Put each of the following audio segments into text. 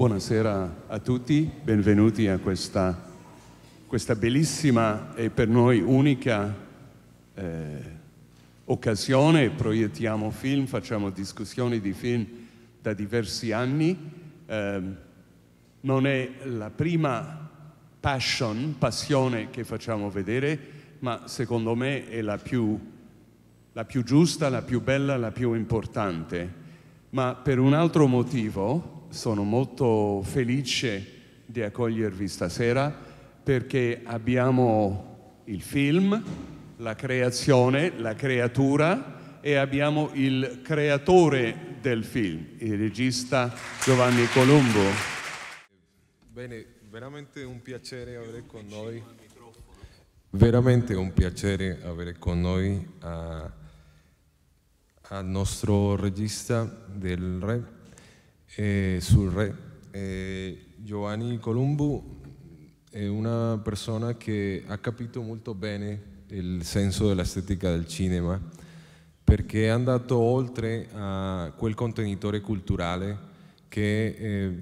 Buonasera a tutti, benvenuti a questa, questa bellissima e per noi unica eh, occasione. Proiettiamo film, facciamo discussioni di film da diversi anni. Eh, non è la prima passion, passione che facciamo vedere, ma secondo me è la più, la più giusta, la più bella, la più importante. Ma per un altro motivo sono molto felice di accogliervi stasera perché abbiamo il film, la creazione, la creatura e abbiamo il creatore del film, il regista Giovanni Colombo. Bene, veramente un piacere avere con noi. Veramente un piacere avere con noi al nostro regista del Re eh, sul re. Eh, Giovanni Columbu è una persona che ha capito molto bene il senso dell'estetica del cinema perché è andato oltre a quel contenitore culturale che eh,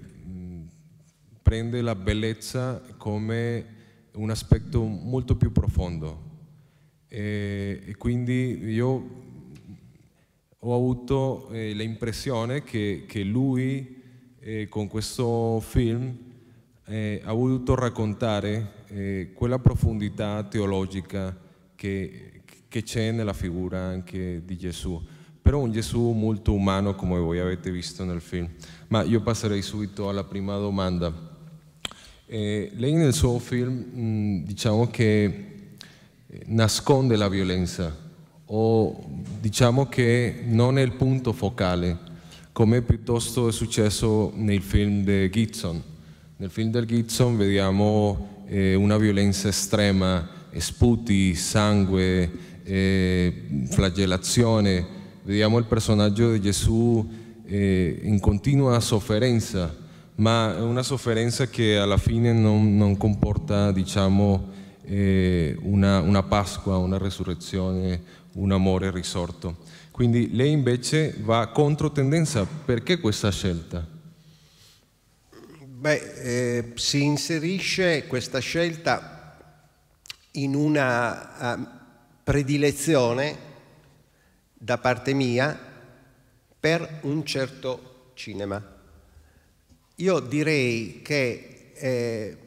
prende la bellezza come un aspetto molto più profondo. E, eh, e quindi io ho avuto eh, l'impressione che, che, lui eh, con questo film eh, ha voluto raccontare eh, quella profondità teologica che, c'è nella figura anche di Gesù, però un Gesù molto umano come voi avete visto nel film. Ma io passerei subito alla prima domanda. Eh, lei nel suo film mh, mm, diciamo che eh, nasconde la violenza, o diciamo che non è il punto focale, come piuttosto è successo nel film di Gibson. Nel film del Gibson vediamo eh, una violenza estrema, sputi, sangue, eh, flagellazione, vediamo il personaggio di Gesù eh, in continua sofferenza, ma è una sofferenza che alla fine non, non comporta diciamo, eh, una, una Pasqua, una resurrezione un amore risorto. Quindi lei invece va contro tendenza, perché questa scelta? Beh, eh, si inserisce questa scelta in una eh, predilezione da parte mia per un certo cinema. Io direi che eh,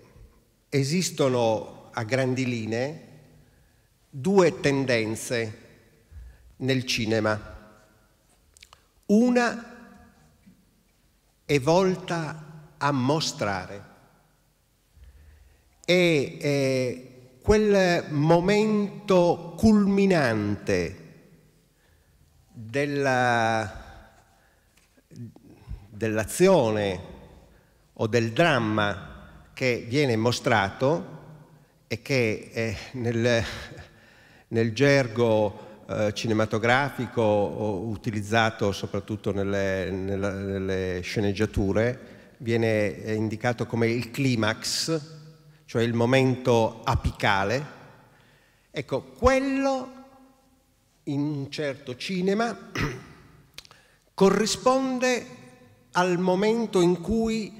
esistono a grandi linee due tendenze nel cinema. Una è volta a mostrare. È, è eh, quel momento culminante della, dell'azione o del dramma che viene mostrato e che eh, nel, nel gergo eh, cinematografico utilizzato soprattutto nelle, nelle, nelle sceneggiature viene eh, indicato come il climax, cioè il momento apicale. Ecco, quello in un certo cinema corrisponde al momento in cui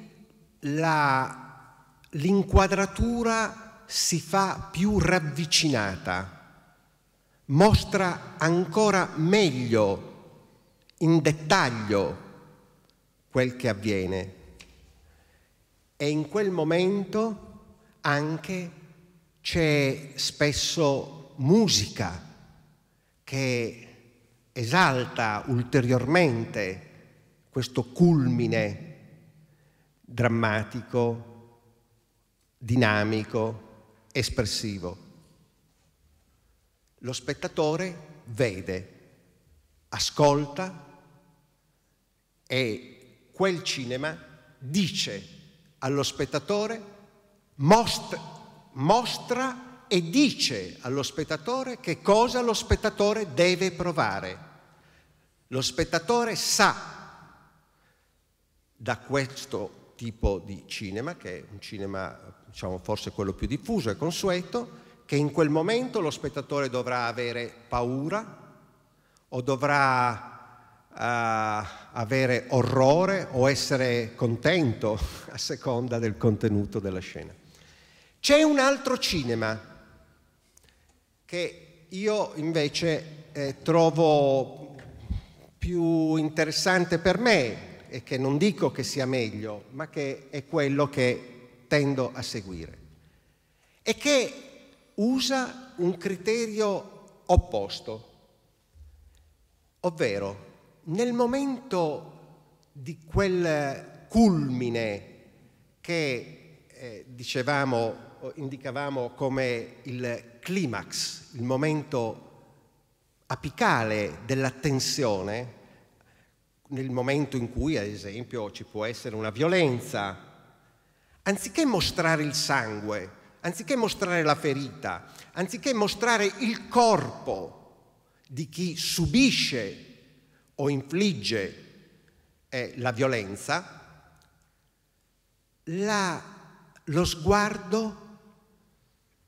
l'inquadratura si fa più ravvicinata mostra ancora meglio, in dettaglio, quel che avviene. E in quel momento anche c'è spesso musica che esalta ulteriormente questo culmine drammatico, dinamico, espressivo. Lo spettatore vede, ascolta e quel cinema dice allo spettatore, mostra e dice allo spettatore che cosa lo spettatore deve provare. Lo spettatore sa da questo tipo di cinema, che è un cinema diciamo, forse quello più diffuso e consueto, che in quel momento lo spettatore dovrà avere paura o dovrà uh, avere orrore o essere contento a seconda del contenuto della scena. C'è un altro cinema che io invece eh, trovo più interessante per me e che non dico che sia meglio, ma che è quello che tendo a seguire. E che usa un criterio opposto, ovvero nel momento di quel culmine che eh, dicevamo, indicavamo come il climax, il momento apicale dell'attenzione, nel momento in cui, ad esempio, ci può essere una violenza, anziché mostrare il sangue, anziché mostrare la ferita, anziché mostrare il corpo di chi subisce o infligge eh, la violenza, la, lo sguardo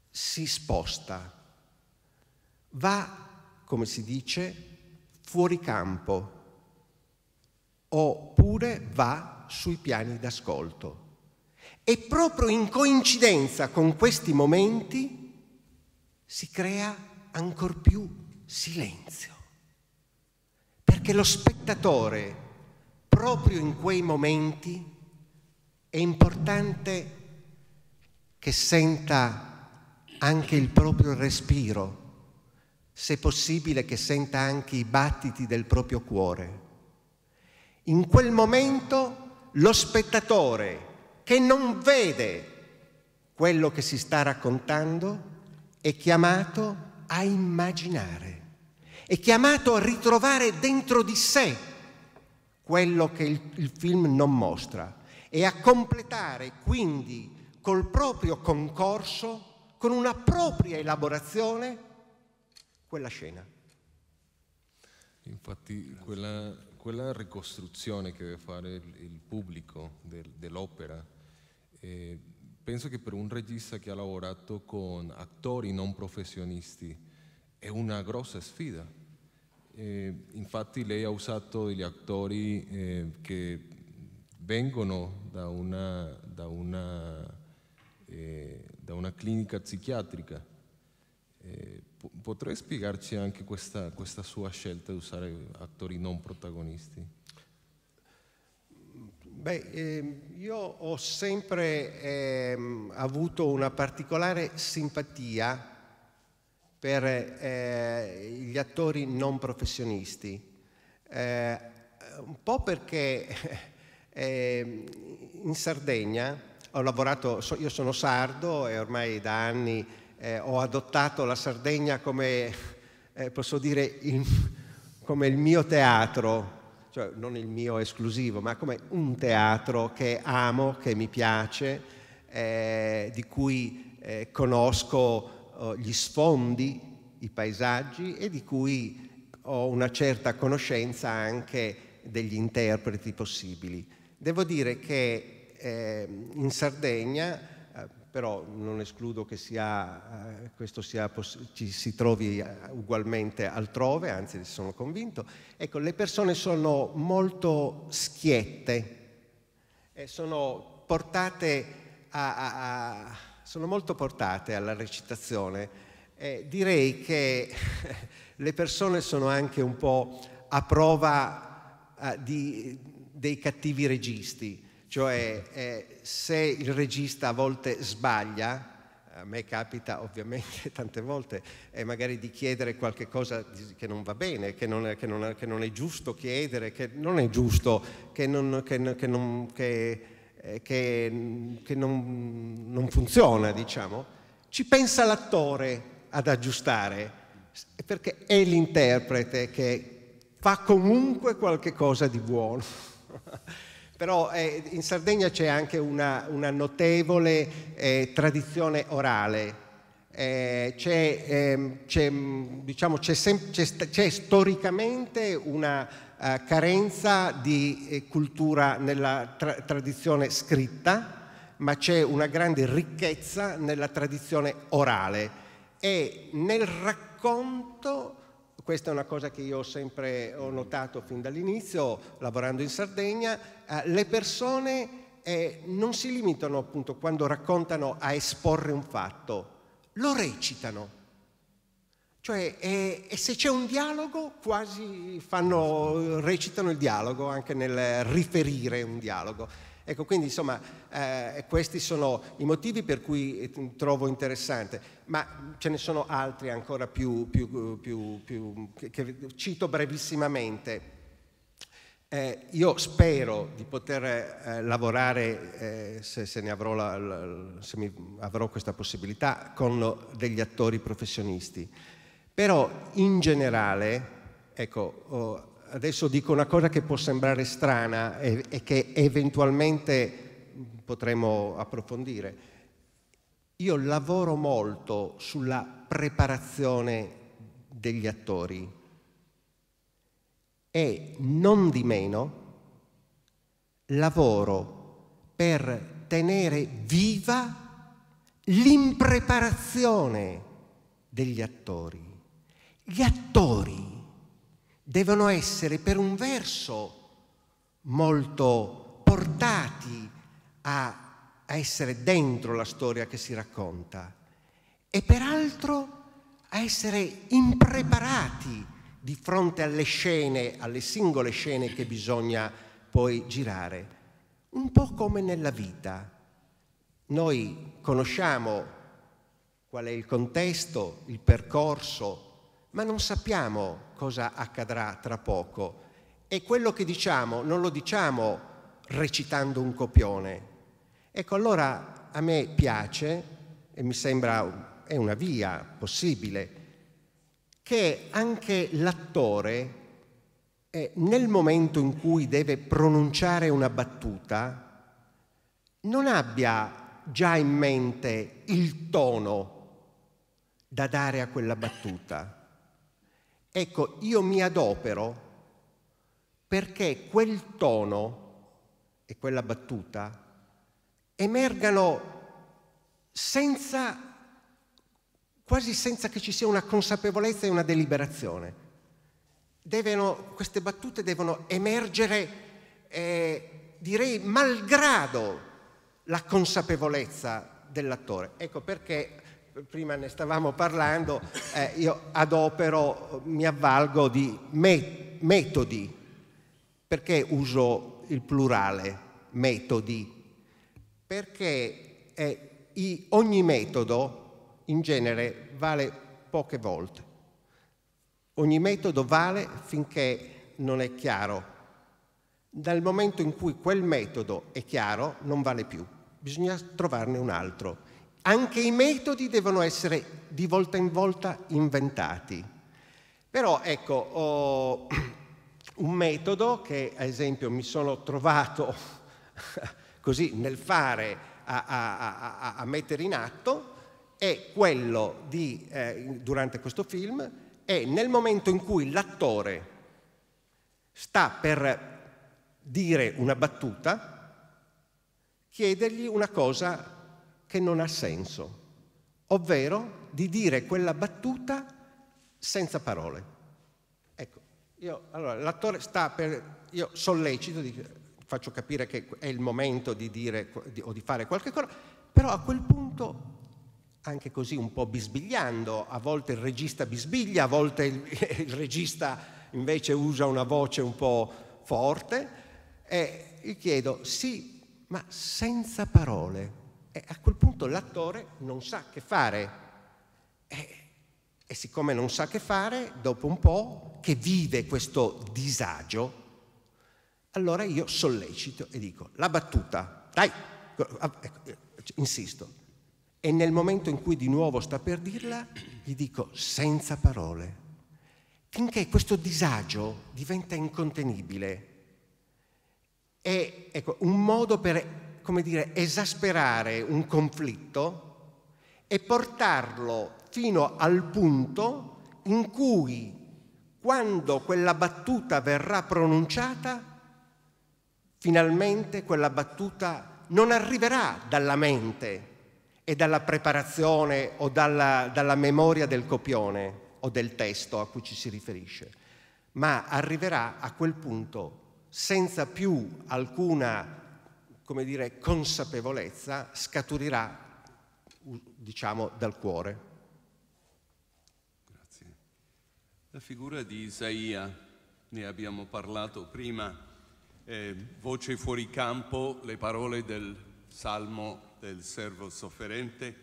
si sposta, va, come si dice, fuori campo oppure va sui piani d'ascolto. E proprio in coincidenza con questi momenti si crea ancor più silenzio. Perché lo spettatore, proprio in quei momenti, è importante che senta anche il proprio respiro, se possibile che senta anche i battiti del proprio cuore. In quel momento lo spettatore, che non vede quello che si sta raccontando è chiamato a immaginare, è chiamato a ritrovare dentro di sé quello che il, il film non mostra e a completare quindi col proprio concorso, con una propria elaborazione, quella scena. Infatti quella quella ricostruzione che deve fare il, il pubblico del, dell'opera, eh, penso che per un regista che ha lavorato con attori non professionisti è una grossa sfida. Eh, infatti lei ha usato degli attori eh, che vengono da una, da una, eh, da una clinica psichiatrica Potrei spiegarci anche questa, questa, sua scelta di usare attori non protagonisti? Beh, eh, io ho sempre eh, avuto una particolare simpatia per eh, gli attori non professionisti, eh, un po' perché ehm, in Sardegna ho lavorato, io sono sardo e ormai da anni eh, ho adottato la Sardegna come, eh, posso dire, il, come il mio teatro, cioè non il mio esclusivo, ma come un teatro che amo, che mi piace, eh, di cui eh, conosco oh, gli sfondi, i paesaggi e di cui ho una certa conoscenza anche degli interpreti possibili. Devo dire che eh, in Sardegna però non escludo che sia, eh, questo sia, ci si trovi eh, ugualmente altrove, anzi ne sono convinto. Ecco, le persone sono molto schiette, sono, portate a, a, a, sono molto portate alla recitazione. Eh, direi che le persone sono anche un po' a prova eh, di, dei cattivi registi. Cioè eh, se il regista a volte sbaglia, a me capita ovviamente tante volte eh, magari di chiedere qualche cosa che non va bene, che non, che non, che non è giusto chiedere, che non è giusto, che non, che, eh, non funziona, diciamo, ci pensa l'attore ad aggiustare, perché è l'interprete che fa comunque qualche cosa di buono. però eh, in Sardegna c'è anche una, una notevole eh, tradizione orale. Eh, c'è, ehm, c'è, mm, diciamo, c'è, sem- c'è storicamente una uh, carenza di eh, cultura nella tra- tradizione scritta, ma c'è una grande ricchezza nella tradizione orale e nel racconto questa è una cosa che io sempre ho notato fin dall'inizio, lavorando in Sardegna, eh, le persone eh, non si limitano appunto quando raccontano a esporre un fatto, lo recitano. Cioè, e, e se c'è un dialogo, quasi fanno, recitano il dialogo anche nel riferire un dialogo. Ecco, quindi insomma, eh, questi sono i motivi per cui eh, trovo interessante, ma ce ne sono altri ancora più, più, più, più che, che cito brevissimamente. Eh, io spero di poter eh, lavorare, eh, se, se, avrò la, la, se avrò questa possibilità, con degli attori professionisti. Però in generale, ecco, oh, adesso dico una cosa che può sembrare strana e, e che eventualmente potremo approfondire. Io lavoro molto sulla preparazione degli attori e non di meno lavoro per tenere viva l'impreparazione degli attori. Gli attori devono essere per un verso molto portati a, a, essere dentro la storia che si racconta e peraltro a essere impreparati di fronte alle scene, alle singole scene che bisogna poi girare. Un po' come nella vita. Noi conosciamo qual è il contesto, il percorso, ma non sappiamo cosa accadrà tra poco. E quello che diciamo non lo diciamo recitando un copione. Ecco, allora a me piace, e mi sembra è una via possibile, che anche l'attore, eh, nel momento in cui deve pronunciare una battuta, non abbia già in mente il tono da dare a quella battuta. Ecco, io mi adopero perché quel tono e quella battuta emergano senza quasi senza che ci sia una consapevolezza e una deliberazione. Devono, queste battute devono emergere, eh, direi, malgrado la consapevolezza dell'attore. Ecco perché prima ne stavamo parlando, eh, io adopero, mi avvalgo di me- metodi, perché uso il plurale metodi? Perché eh, i, ogni metodo in genere vale poche volte. Ogni metodo vale finché non è chiaro. Dal momento in cui quel metodo è chiaro, non vale più. Bisogna trovarne un altro. Anche i metodi devono essere di volta in volta inventati. Però ecco, ho un metodo che ad esempio mi sono trovato così nel fare a, a, a, a mettere in atto è quello di, eh, durante questo film, è nel momento in cui l'attore sta per dire una battuta, chiedergli una cosa che non ha senso, ovvero di dire quella battuta senza parole. Ecco, io, allora, l'attore sta per, io sollecito, faccio capire che è il momento di dire o di fare qualche cosa, però a quel punto anche così un po' bisbigliando, a volte il regista bisbiglia, a volte il, il regista invece usa una voce un po' forte e gli chiedo sì, ma senza parole. E a quel punto l'attore non sa che fare. E, e siccome non sa che fare, dopo un po' che vive questo disagio, allora io sollecito e dico la battuta, dai, ecco, insisto, e nel momento in cui di nuovo sta per dirla, gli dico senza parole, finché questo disagio diventa incontenibile. È ecco, un modo per, come dire, esasperare un conflitto e portarlo fino al punto in cui, quando quella battuta verrà pronunciata, finalmente quella battuta non arriverà dalla mente, e dalla preparazione o dalla, dalla memoria del copione o del testo a cui ci si riferisce, ma arriverà a quel punto senza più alcuna come dire, consapevolezza scaturirà, diciamo, dal cuore. Grazie. La figura di Isaia, ne abbiamo parlato prima, eh, voce fuori campo, le parole del Salmo del servo sofferente,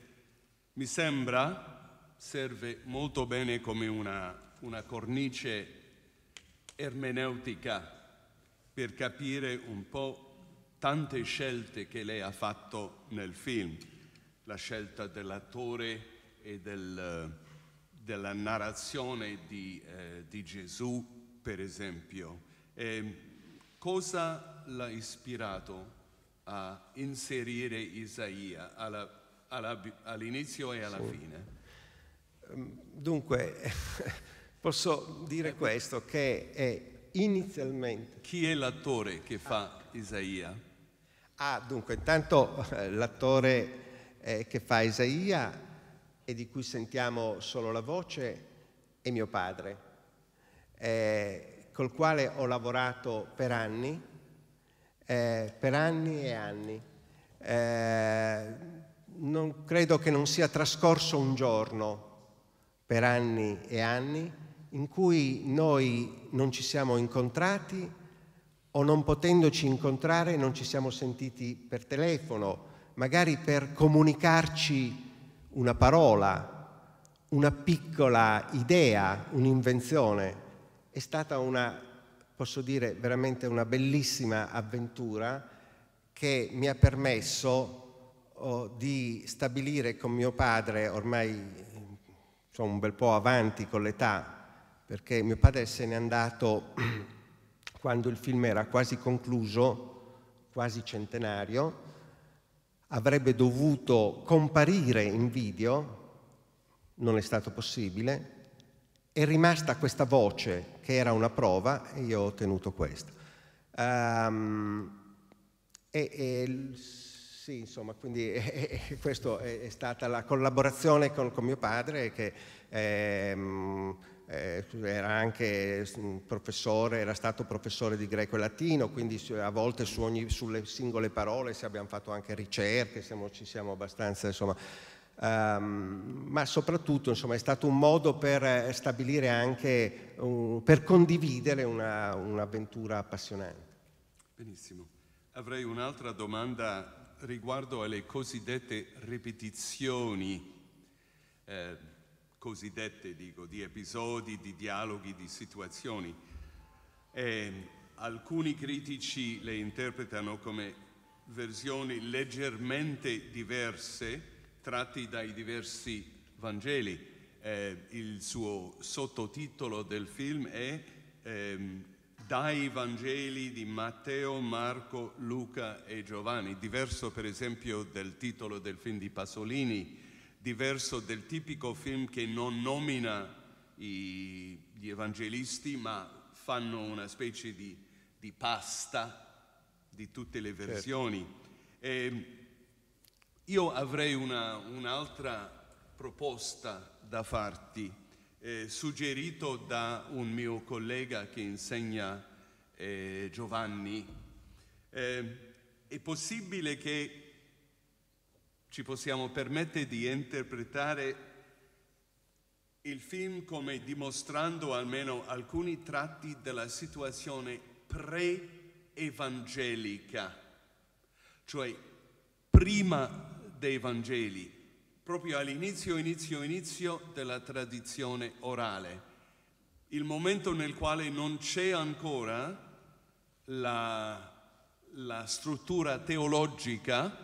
mi sembra serve molto bene come una, una cornice ermeneutica per capire un po' tante scelte che lei ha fatto nel film, la scelta dell'attore e del, della narrazione di, eh, di, Gesù, per esempio. E ehm, cosa l'ha ispirato a inserire Isaia all'inizio e alla sì. fine? Ehm, dunque, posso dire questo, che è inizialmente... Chi è l'attore che fa Isaia? Ah, dunque, intanto eh, l'attore eh, che fa Isaia e di cui sentiamo solo la voce è mio padre, eh, col quale ho lavorato per anni eh, per anni e anni. Eh, non, credo che non sia trascorso un giorno per anni e anni in cui noi non ci siamo incontrati o non potendoci incontrare non ci siamo sentiti per telefono, magari per comunicarci una parola, una piccola idea, un'invenzione. È stata una posso dire veramente una bellissima avventura che mi ha permesso oh, di stabilire con mio padre, ormai sono un bel po' avanti con l'età, perché mio padre se n'è andato quando il film era quasi concluso, quasi centenario, avrebbe dovuto comparire in video, non è stato possibile, è rimasta questa voce che era una prova e io ho ottenuto questa. Um, ehm, e, e, sì, insomma, quindi questa è, è, stata la collaborazione con, con mio padre che ehm, eh, era anche professore, era stato professore di greco e latino, quindi a volte su ogni, sulle singole parole abbiamo fatto anche ricerche, siamo, ci siamo abbastanza, insomma, Um, ma soprattutto insomma, è stato un modo per eh, stabilire anche, um, per condividere un'avventura appassionante. Benissimo. Avrei un'altra domanda riguardo alle cosiddette ripetizioni, eh, cosiddette dico, di episodi, di dialoghi, di situazioni. Eh, alcuni critici le interpretano come versioni leggermente diverse tratti dai diversi Vangeli. Eh, il suo sottotitolo del film è ehm, Dai Vangeli di Matteo, Marco, Luca e Giovanni, diverso per esempio del titolo del film di Pasolini, diverso del tipico film che non nomina i, gli evangelisti ma fanno una specie di, di pasta di tutte le certo. versioni. Certo. Ehm, e, io avrei una, un'altra proposta da farti, eh, suggerito da un mio collega che insegna eh, Giovanni. Eh, è possibile che ci possiamo permettere di interpretare il film come dimostrando almeno alcuni tratti della situazione pre-evangelica, cioè prima dei Vangeli, proprio all'inizio, inizio, inizio della tradizione orale, il momento nel quale non c'è ancora la, la struttura teologica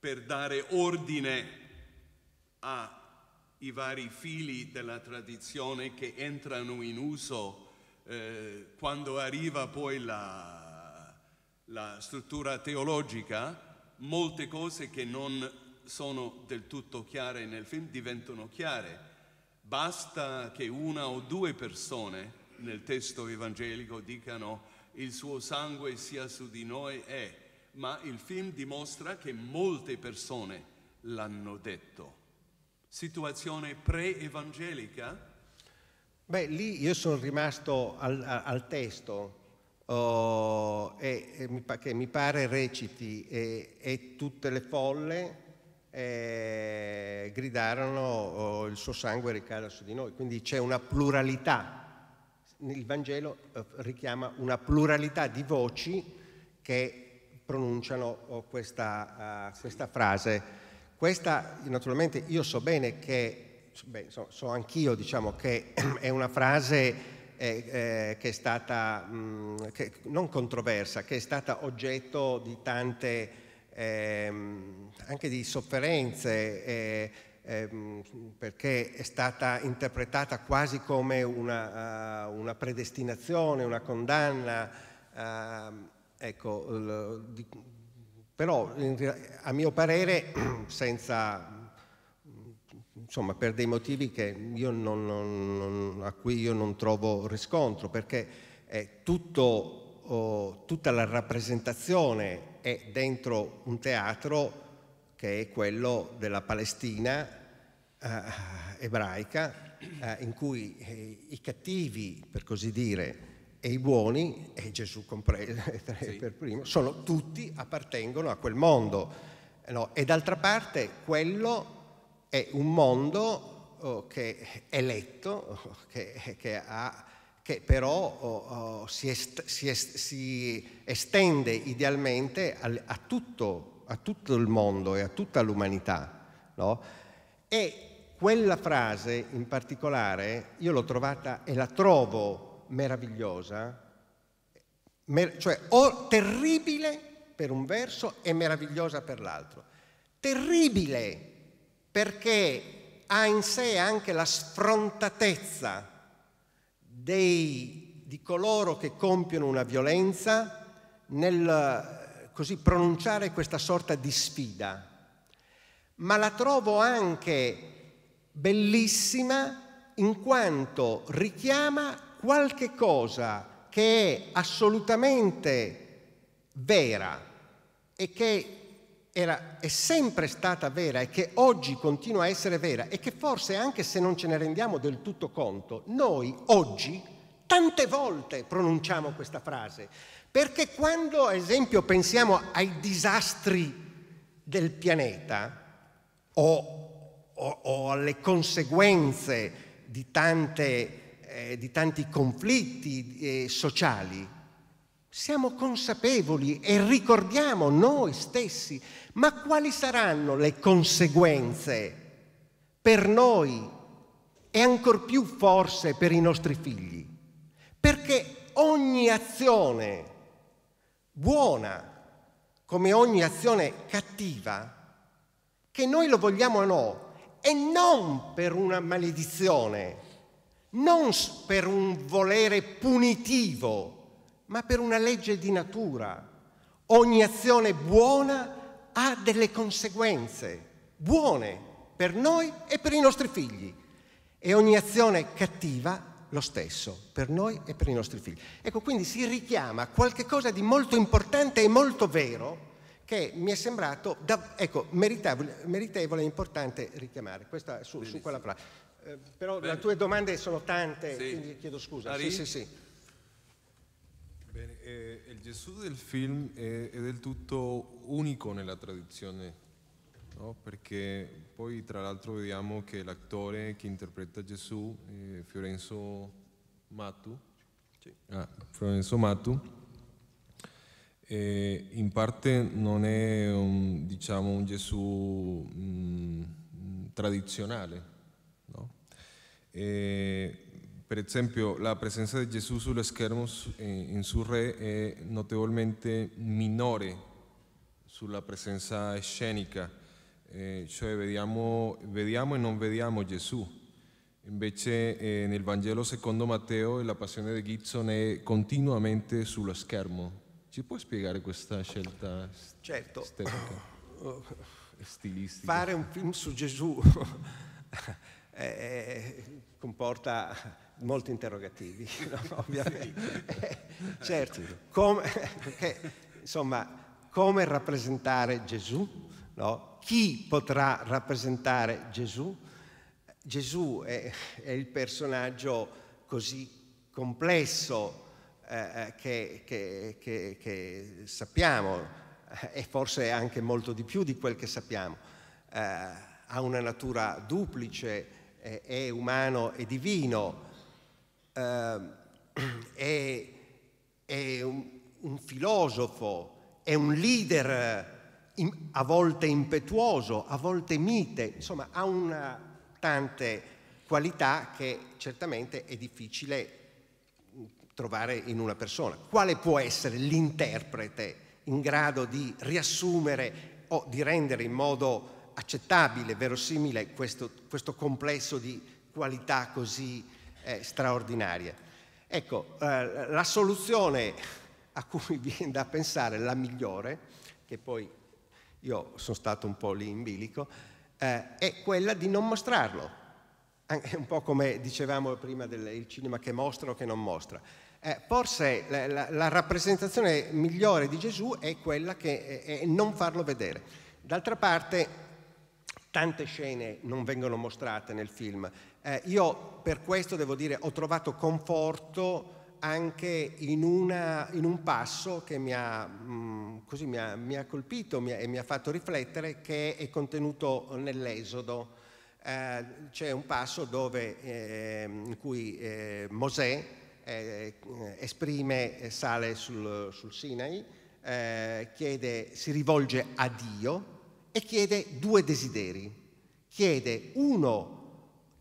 per dare ordine ai vari fili della tradizione che entrano in uso eh, quando arriva poi la, la struttura teologica, molte cose che non sono del tutto chiare nel film diventano chiare. Basta che una o due persone nel testo evangelico dicano il suo sangue sia su di noi è, ma il film dimostra che molte persone l'hanno detto. Situazione pre-evangelica? Beh, lì io sono rimasto al, al testo, oh, e, e, che mi pare reciti e, e tutte le folle eh, gridarono oh, il suo sangue ricada su di noi. Quindi c'è una pluralità, il Vangelo eh, richiama una pluralità di voci che pronunciano oh, questa, uh, questa, frase. Questa naturalmente io so bene che, beh, so, so anch'io diciamo che è una frase eh, che è stata mh, che, non controversa, che è stata oggetto di tante ehm, anche di sofferenze. Ehm, perché è stata interpretata quasi come una, uh, una predestinazione, una condanna. Uh, ecco, l, di, però in, a mio parere, senza insomma, per dei motivi non, non, a cui io non trovo riscontro, perché tutto, oh, tutta la rappresentazione è dentro un teatro che è quello della Palestina eh, ebraica, eh, in cui eh, i cattivi, per così dire, e i buoni, e Gesù compreso sì. per primo, sono tutti appartengono a quel mondo. No? E d'altra parte quello è un mondo oh, che è letto, oh, che, che, ha, che però oh, si, est, si, est, si, estende idealmente a, a, tutto, a, tutto, il mondo e a tutta l'umanità. No? E quella frase in particolare io l'ho trovata e la trovo meravigliosa, mer- cioè o terribile per un verso e meravigliosa per l'altro. Terribile perché ha in sé anche la sfrontatezza dei, di coloro che compiono una violenza nel così pronunciare questa sorta di sfida. Ma la trovo anche bellissima in quanto richiama qualche cosa che è assolutamente vera e che era, è sempre stata vera e che oggi continua a essere vera e che forse anche se non ce ne rendiamo del tutto conto, noi oggi tante volte pronunciamo questa frase, perché quando ad esempio pensiamo ai disastri del pianeta o, o, o alle conseguenze di, tante, eh, di tanti conflitti eh, sociali, siamo consapevoli e ricordiamo noi stessi, ma quali saranno le conseguenze per noi e ancor più forse per i nostri figli? Perché ogni azione buona, come ogni azione cattiva, che noi lo vogliamo o no, e non per una maledizione, non per un volere punitivo, ma per una legge di natura. Ogni azione buona ha delle conseguenze buone per noi e per i nostri figli e ogni azione cattiva lo stesso per noi e per i nostri figli. Ecco, quindi si richiama qualcosa di molto importante e molto vero che mi è sembrato da, ecco, meritevole, e importante richiamare. Questa su, su quella frase. Eh, però Bene. le tue domande sono tante, sì. quindi chiedo scusa. Ari? Sì, sì, sì eh, il Gesù del film è, eh, è, del tutto unico nella tradizione, no? perché poi tra l'altro vediamo che l'attore che interpreta Gesù, eh, Fiorenzo Matu, sì. ah, Fiorenzo Matu eh, in parte non è un, diciamo, un Gesù mh, mm, tradizionale, no? Eh, per esempio la presenza di Gesù sullo schermo in eh, re è eh, notevolmente minore sulla presenza scenica, eh, cioè vediamo, vediamo, e non vediamo Gesù. Invece eh, nel Vangelo secondo Matteo la passione di Gibson è continuamente sullo schermo. Ci puoi spiegare questa scelta certo. estetica, stilistica? Fare un film su Gesù eh, eh, comporta molto interrogativi, no? ovviamente. Eh, eh, certo, come, perché, insomma, come rappresentare Gesù? No? Chi potrà rappresentare Gesù? Gesù è, è il personaggio così complesso eh, eh che, che, che, che, sappiamo e forse anche molto di più di quel che sappiamo. Eh, ha una natura duplice, eh, è umano e divino, Ehm, è, è un, un, filosofo, è un leader in, a volte impetuoso, a volte mite, insomma ha una, tante qualità che certamente è difficile trovare in una persona. Quale può essere l'interprete in grado di riassumere o di rendere in modo accettabile, verosimile questo, questo complesso di qualità così eh, straordinarie. Ecco, eh, la soluzione a cui viene da pensare, la migliore, che poi io sono stato un po' lì in bilico, eh, è quella di non mostrarlo. È un po' come dicevamo prima del cinema che mostra o che non mostra. Eh, forse la, la, la, rappresentazione migliore di Gesù è quella che è, eh, è non farlo vedere. D'altra parte, tante scene non vengono mostrate nel film eh, io per questo devo dire ho trovato conforto anche in, una, in un passo che mi ha, mh, mm, mi ha, mi ha colpito mi ha, e mi ha fatto riflettere che è contenuto nell'Esodo. Eh, c'è un passo dove, eh, in cui eh, Mosè eh, esprime, sale sul, sul Sinai, eh, chiede, si rivolge a Dio e chiede due desideri. Chiede uno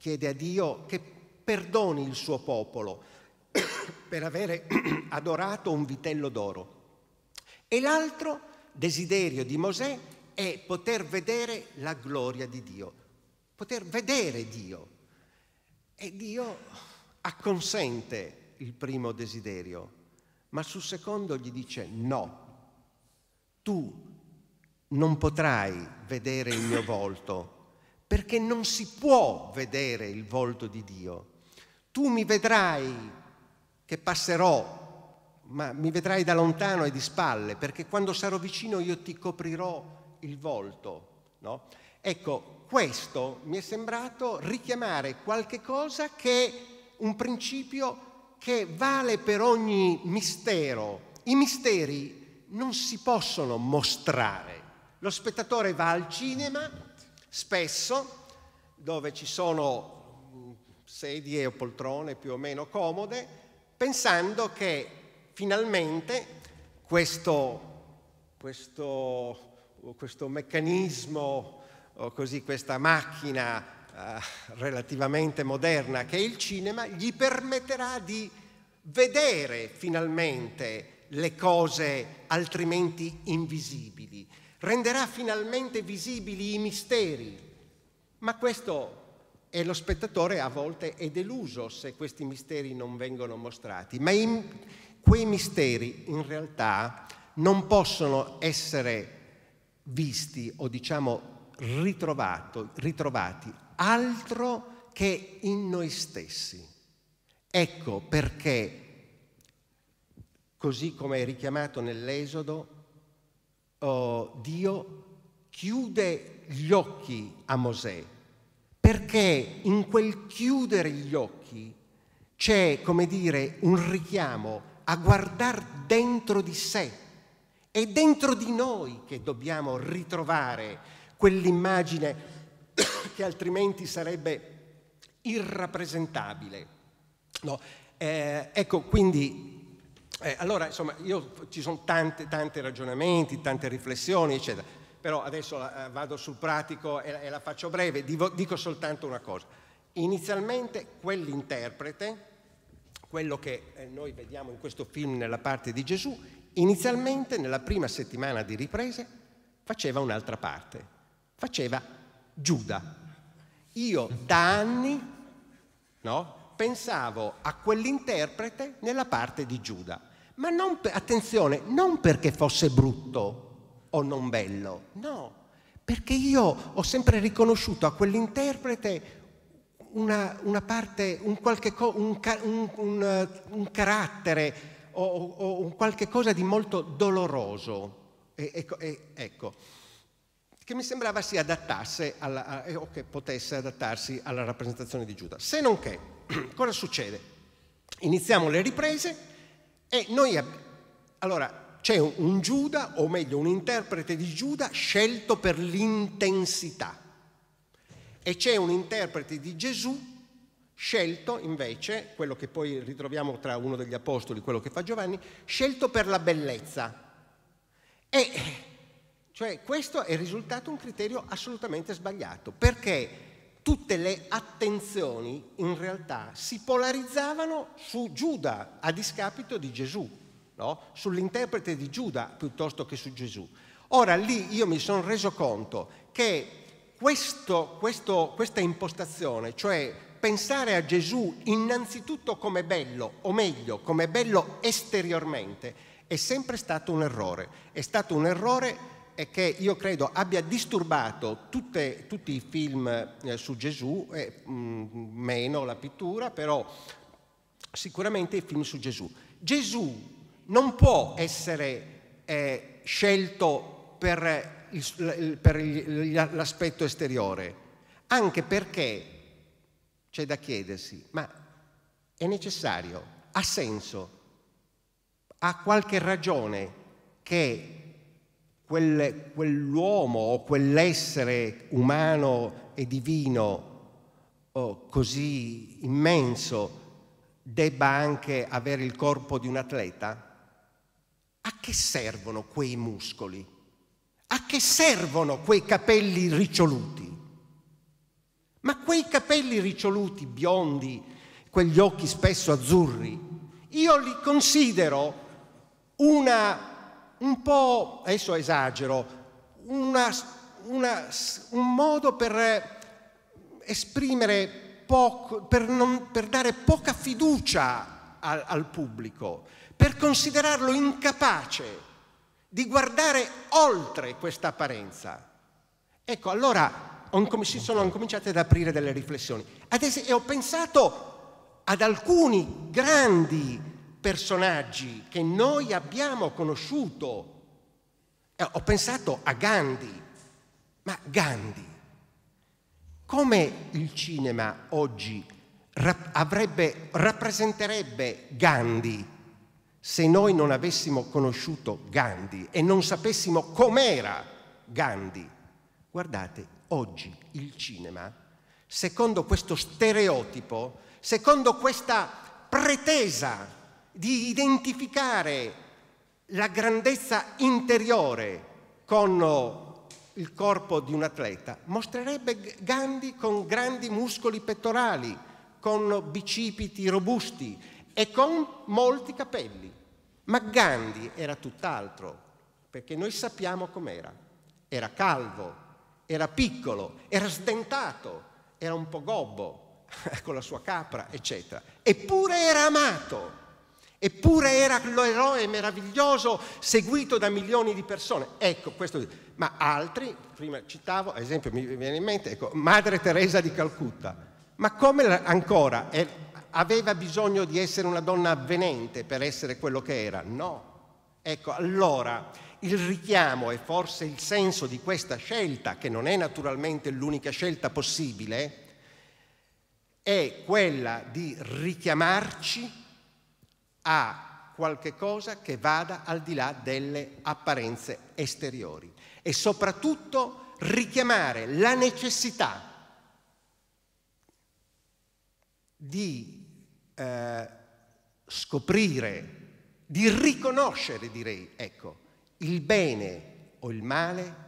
chiede a Dio che perdoni il suo popolo per avere adorato un vitello d'oro. E l'altro desiderio di Mosè è poter vedere la gloria di Dio, poter vedere Dio. E Dio acconsente il primo desiderio, ma sul secondo gli dice no, tu non potrai vedere il mio volto, perché non si può vedere il volto di Dio. Tu mi vedrai che passerò, ma mi vedrai da lontano e di spalle, perché quando sarò vicino io ti coprirò il volto. No? Ecco, questo mi è sembrato richiamare qualche cosa che è un principio che vale per ogni mistero. I misteri non si possono mostrare. Lo spettatore va al cinema spesso, dove ci sono mm, sedie o poltrone più o meno comode, pensando che finalmente questo, questo, questo meccanismo, così, questa macchina eh, relativamente moderna che è il cinema, gli permetterà di vedere finalmente le cose altrimenti invisibili, renderà finalmente visibili i misteri. Ma questo e lo spettatore a volte è deluso se questi misteri non vengono mostrati, ma in, quei misteri in realtà non possono essere visti o diciamo ritrovati altro che in noi stessi. Ecco perché, così come è richiamato nell'Esodo, oh, Dio chiude gli occhi a Mosè, perché in quel chiudere gli occhi c'è, come dire, un richiamo a guardare dentro di sé. È dentro di noi che dobbiamo ritrovare quell'immagine che altrimenti sarebbe irrappresentabile. No. Eh, ecco, quindi eh, allora, insomma, io, ci sono tanti ragionamenti, tante riflessioni, eccetera, però adesso la, eh, vado sul pratico e, e la faccio breve, Divo, dico soltanto una cosa. Inizialmente quell'interprete, quello che eh, noi vediamo in questo film nella parte di Gesù, inizialmente nella prima settimana di riprese faceva un'altra parte, faceva Giuda. Io da anni no, pensavo a quell'interprete nella parte di Giuda ma non per, attenzione, non perché fosse brutto o non bello, no, perché io ho sempre riconosciuto a quell'interprete una, una parte, un, co, un, un, un carattere o, o, un qualche cosa di molto doloroso, e, e, e, ecco, che mi sembrava si adattasse alla, a, eh, o che potesse adattarsi alla rappresentazione di Giuda. Se non che, cosa succede? Iniziamo le riprese e noi allora c'è un, un Giuda, o meglio un interprete di Giuda scelto per l'intensità e c'è un interprete di Gesù scelto invece, quello che poi ritroviamo tra uno degli apostoli, quello che fa Giovanni, scelto per la bellezza. E cioè questo è risultato un criterio assolutamente sbagliato, perché tutte le attenzioni in realtà si polarizzavano su Giuda a discapito di Gesù, no? sull'interprete di Giuda piuttosto che su Gesù. Ora lì io mi sono reso conto che questo, questo, questa impostazione, cioè pensare a Gesù innanzitutto come bello, o meglio, come bello esteriormente, è sempre stato un errore. È stato un errore e che io credo abbia disturbato tutte, tutti i film eh, su Gesù, eh, mh, mm, meno la pittura, però sicuramente i film su Gesù. Gesù non può essere eh, scelto per, il, per l'aspetto esteriore, anche perché c'è da chiedersi, ma è necessario, ha senso, ha qualche ragione che quel, quell'uomo o quell'essere umano e divino oh, così immenso debba anche avere il corpo di un atleta? A che servono quei muscoli? A che servono quei capelli riccioluti? Ma quei capelli riccioluti, biondi, quegli occhi spesso azzurri, io li considero una un po', adesso esagero, una, una, un modo per eh, esprimere poco, per, non, per dare poca fiducia al, al pubblico, per considerarlo incapace di guardare oltre questa apparenza. Ecco, allora si sono cominciate ad aprire delle riflessioni. Adesso, e ho pensato ad alcuni grandi personaggi che noi abbiamo conosciuto. Eh, ho pensato a Gandhi, ma Gandhi, come il cinema oggi rap- avrebbe, rappresenterebbe Gandhi se noi non avessimo conosciuto Gandhi e non sapessimo com'era Gandhi? Guardate, oggi il cinema, secondo questo stereotipo, secondo questa pretesa di identificare la grandezza interiore con il corpo di un atleta, mostrerebbe Gandhi con grandi muscoli pettorali, con bicipiti robusti e con molti capelli. Ma Gandhi era tutt'altro, perché noi sappiamo com'era. Era calvo, era piccolo, era sdentato, era un po' gobbo con la sua capra, eccetera. Eppure era amato Eppure era l'eroe meraviglioso seguito da milioni di persone. Ecco, questo. Ma altri, prima citavo, ad esempio mi viene in mente, ecco, Madre Teresa di Calcutta. Ma come ancora? È, aveva bisogno di essere una donna avvenente per essere quello che era? No. Ecco, allora il richiamo e forse il senso di questa scelta, che non è naturalmente l'unica scelta possibile, è quella di richiamarci a qualche cosa che vada al di là delle apparenze esteriori e soprattutto richiamare la necessità di eh, scoprire, di riconoscere, direi, ecco, il bene o il male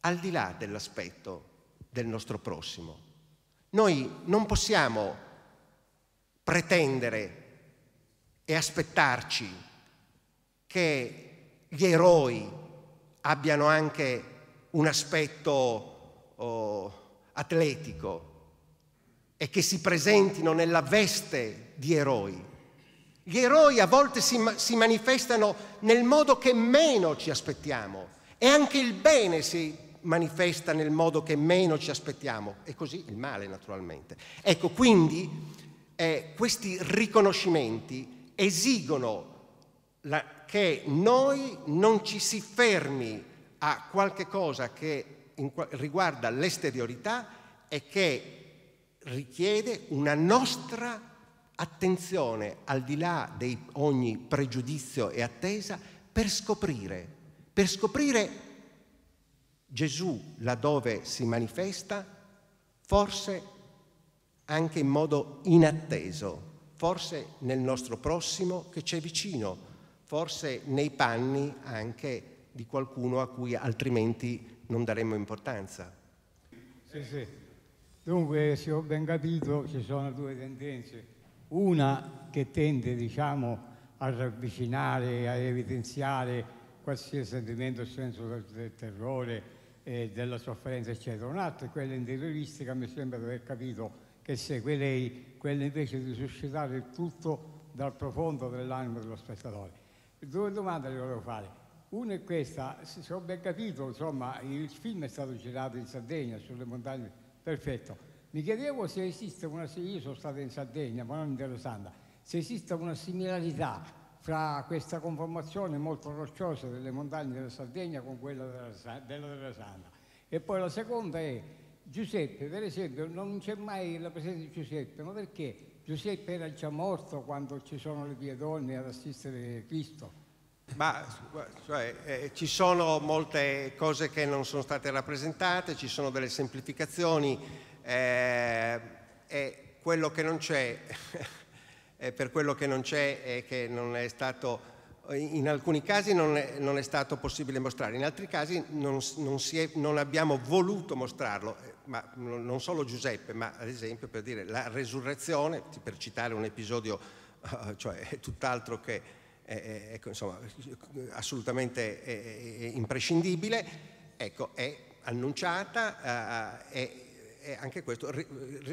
al di là dell'aspetto del nostro prossimo. Noi non possiamo pretendere e aspettarci che gli eroi abbiano anche un aspetto oh, atletico e che si presentino nella veste di eroi. Gli eroi a volte si, si manifestano nel modo che meno ci aspettiamo e anche il bene si manifesta nel modo che meno ci aspettiamo e così il male naturalmente. Ecco, quindi eh, questi riconoscimenti esigono la, che noi non ci si fermi a qualche cosa che in, riguarda l'esteriorità e che richiede una nostra attenzione al di là di ogni pregiudizio e attesa per scoprire, per scoprire Gesù laddove si manifesta, forse anche in modo inatteso forse nel nostro prossimo che c'è vicino, forse nei panni anche di qualcuno a cui altrimenti non daremmo importanza. Sì, sì. Dunque, se ho ben capito, ci sono due tendenze. Una che tende, diciamo, a ravvicinare, a evidenziare qualsiasi sentimento, senso del terrore, eh, della sofferenza, eccetera. Un'altra è quella interioristica, mi sembra di aver capito, che segue lei, quella invece di suscitare il tutto dal profondo dell'animo dello spettatore. Due domande le volevo fare. Una è questa, se ho ben capito, insomma, il film è stato girato in Sardegna, sulle montagne, perfetto. Mi chiedevo se esiste una, io sono stato in Sardegna, ma non in Delosanda, se esiste una similarità fra questa conformazione molto rocciosa delle montagne della Sardegna con quella della, della Delosanda. E poi la seconda è, Giuseppe, per esempio, non c'è mai la presenza di Giuseppe, ma perché? Giuseppe era già morto quando ci sono le due donne ad assistere Cristo. Ma cioè, eh, ci sono molte cose che non sono state rappresentate, ci sono delle semplificazioni eh, e quello che non c'è, per quello che non c'è è che non è stato in alcuni casi non è, non è, stato possibile mostrare, in altri casi non, non, è, non abbiamo voluto mostrarlo ma non solo Giuseppe, ma ad esempio per dire la resurrezione, per citare un episodio, eh, cioè tutt'altro che ecco, insomma, assolutamente imprescindibile, ecco, è annunciata e, eh, e, eh, anche questo ri,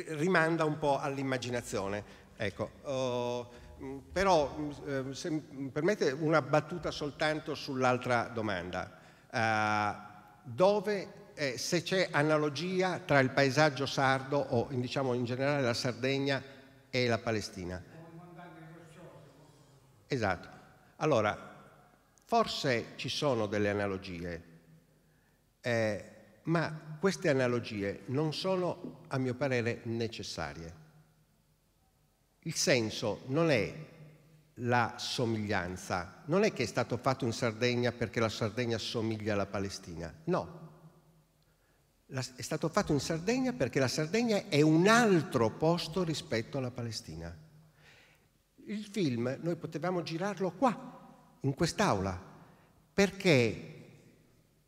rimanda un po' all'immaginazione. Ecco, uh, però mm, se mi permette una battuta soltanto sull'altra domanda. dove eh, se c'è analogia tra il paesaggio sardo o diciamo in generale la Sardegna e la Palestina. Esatto. Allora, forse ci sono delle analogie, eh, ma queste analogie non sono, a mio parere, necessarie. Il senso non è la somiglianza, non è che è stato fatto in Sardegna perché la Sardegna somiglia alla Palestina, no, è stato fatto in Sardegna perché la Sardegna è un altro posto rispetto alla Palestina. Il film noi potevamo girarlo qua, in quest'aula, perché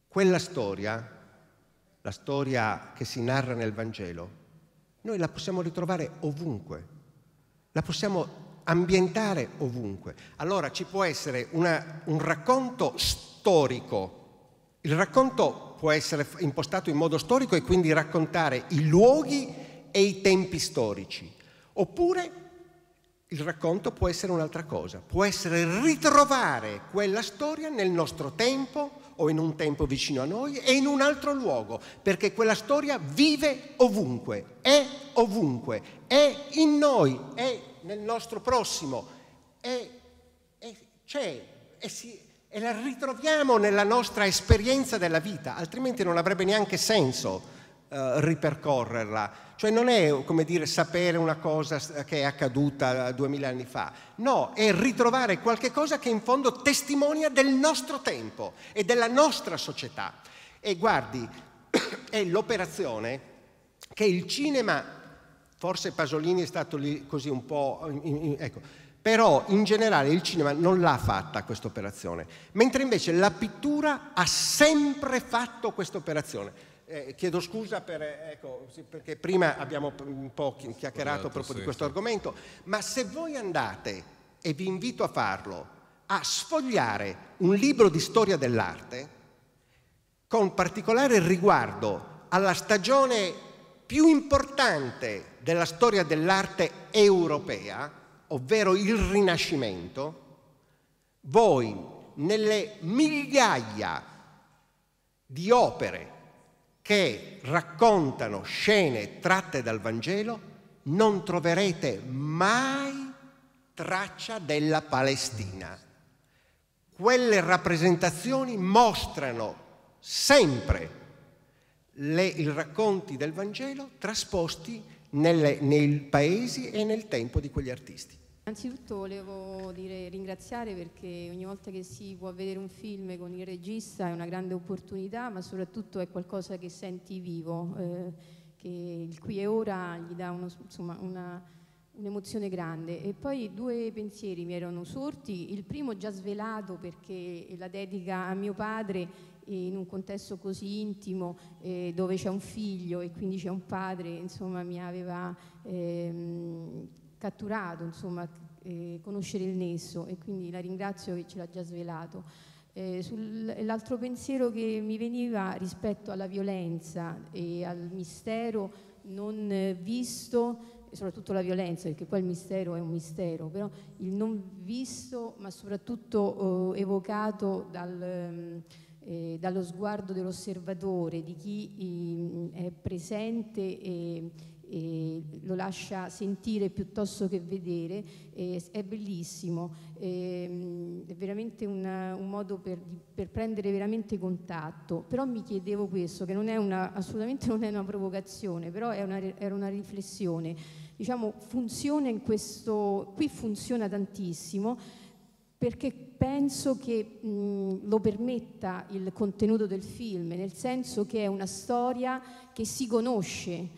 quella storia, la storia che si narra nel Vangelo, noi la possiamo ritrovare ovunque, la possiamo ambientare ovunque. Allora ci può essere una, un racconto storico, il racconto può essere impostato in modo storico e quindi raccontare i luoghi e i tempi storici. Oppure il racconto può essere un'altra cosa, può essere ritrovare quella storia nel nostro tempo o in un tempo vicino a noi e in un altro luogo, perché quella storia vive ovunque, è ovunque, è in noi, è nel nostro prossimo, è, è, c'è, è, si, e la ritroviamo nella nostra esperienza della vita, altrimenti non avrebbe neanche senso eh, ripercorrerla. Cioè non è come dire sapere una cosa eh, che è accaduta eh, duemila anni fa, no, è ritrovare qualche cosa che in fondo testimonia del nostro tempo e della nostra società. E guardi, è l'operazione che il cinema, forse Pasolini è stato lì così un po'... ecco, però in generale il cinema non l'ha fatta questa operazione, mentre invece la pittura ha sempre fatto questa operazione. Eh, chiedo scusa per, eh, ecco, perché prima abbiamo un po' chiacchierato esatto, proprio di questo argomento, ma se voi andate, e vi invito a farlo, a sfogliare un libro di storia dell'arte, con particolare riguardo alla stagione più importante della storia dell'arte europea, ovvero il Rinascimento, voi nelle migliaia di opere che raccontano scene tratte dal Vangelo non troverete mai traccia della Palestina. Quelle rappresentazioni mostrano sempre le, i racconti del Vangelo trasposti nelle, nei paesi e nel tempo di quegli artisti. Innanzitutto volevo dire, ringraziare perché ogni volta che si può vedere un film con il regista è una grande opportunità, ma soprattutto è qualcosa che senti vivo, eh, che il qui e ora gli dà uno, insomma, una, un'emozione grande. E poi due pensieri mi erano sorti, il primo già svelato perché la dedica a mio padre in un contesto così intimo eh, dove c'è un figlio e quindi c'è un padre, insomma mi aveva ehm, catturato, insomma, eh, conoscere il nesso e quindi la ringrazio che ce l'ha già svelato. Eh, L'altro pensiero che mi veniva rispetto alla violenza e al mistero non visto, soprattutto la violenza, perché poi il mistero è un mistero, però il non visto ma soprattutto eh, evocato dal... Ehm, eh, dallo sguardo dell'osservatore, di chi eh, è presente e eh, lo lascia sentire piuttosto che vedere, eh, è bellissimo, eh, è veramente una, un modo per, per, prendere veramente contatto. Però mi chiedevo questo, che non una, assolutamente non è una provocazione, però una, era una riflessione. Diciamo, funziona in questo, qui funziona tantissimo perché penso che mh, lo permetta il contenuto del film, nel senso che è una storia che si conosce,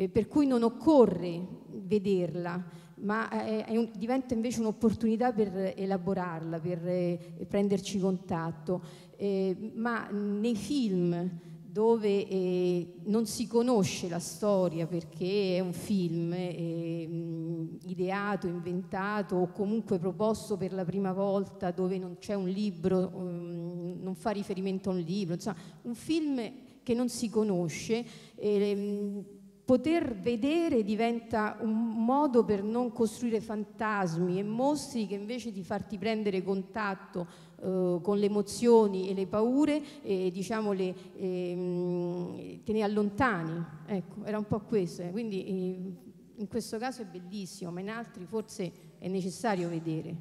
eh, per cui non occorre vederla, ma eh, un, diventa invece un'opportunità per elaborarla, per eh, prenderci contatto. Eh, ma nei film dove eh, non si conosce la storia perché è un film eh, ideato, inventato o comunque proposto per la prima volta dove non c'è un libro, um, non fa riferimento a un libro, insomma un film che non si conosce. Eh, poter vedere diventa un modo per non costruire fantasmi e mostri che invece di farti prendere contatto eh, con le emozioni e le paure, eh, diciamo le, eh, te ne allontani. Ecco, era un po' questo. Eh. Quindi eh, in questo caso è bellissimo, ma in altri forse è necessario vedere.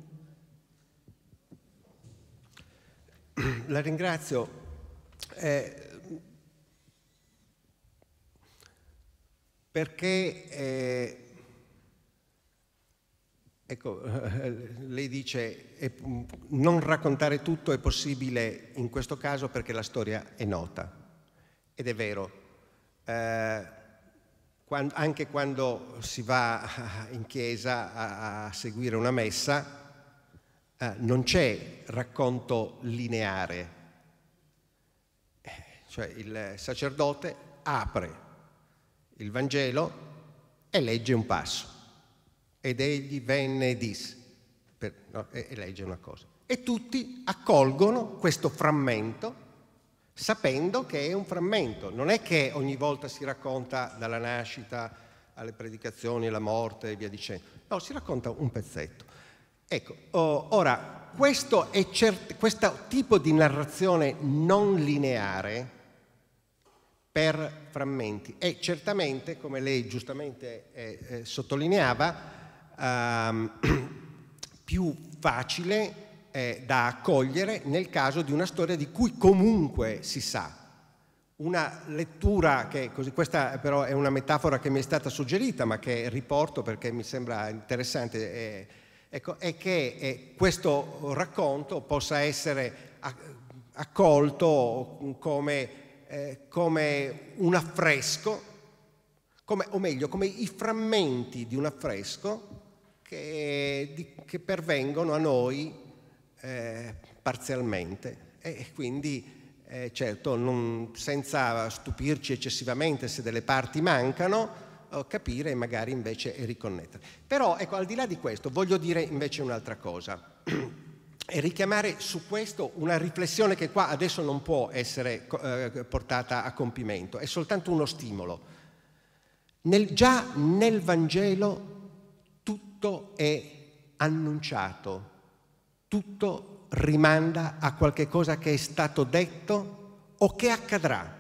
La ringrazio. Eh, perché eh, ecco, lei dice è, non raccontare tutto è possibile in questo caso perché la storia è nota ed è vero. Eh, quando, anche quando si va in chiesa a, a seguire una messa eh, non c'è racconto lineare, eh, cioè il sacerdote apre il Vangelo e legge un passo. Ed egli venne e disse, per, no, e, e legge una cosa. E tutti accolgono questo frammento sapendo che è un frammento. Non è che ogni volta si racconta dalla nascita alle predicazioni, alla morte e via dicendo. No, si racconta un pezzetto. Ecco, oh, ora, questo, certo, questo tipo di narrazione non lineare per frammenti e certamente, come lei giustamente eh, eh, sottolineava, ehm, più facile eh, da accogliere nel caso di una storia di cui comunque si sa. Una lettura che, così, questa però è una metafora che mi è stata suggerita ma che riporto perché mi sembra interessante, eh, ecco, è che eh, questo racconto possa essere eh, accolto come eh, come un affresco, come, o meglio, come i frammenti di un affresco che, di, che pervengono a noi eh, parzialmente. E quindi, eh, certo, non, senza stupirci eccessivamente se delle parti mancano, capire e magari invece riconnettere. Però, ecco, al di là di questo, voglio dire invece un'altra cosa. e richiamare su questo una riflessione che qua adesso non può essere eh, portata a compimento, è soltanto uno stimolo. Nel, già nel Vangelo tutto è annunciato, tutto rimanda a qualche cosa che è stato detto o che accadrà.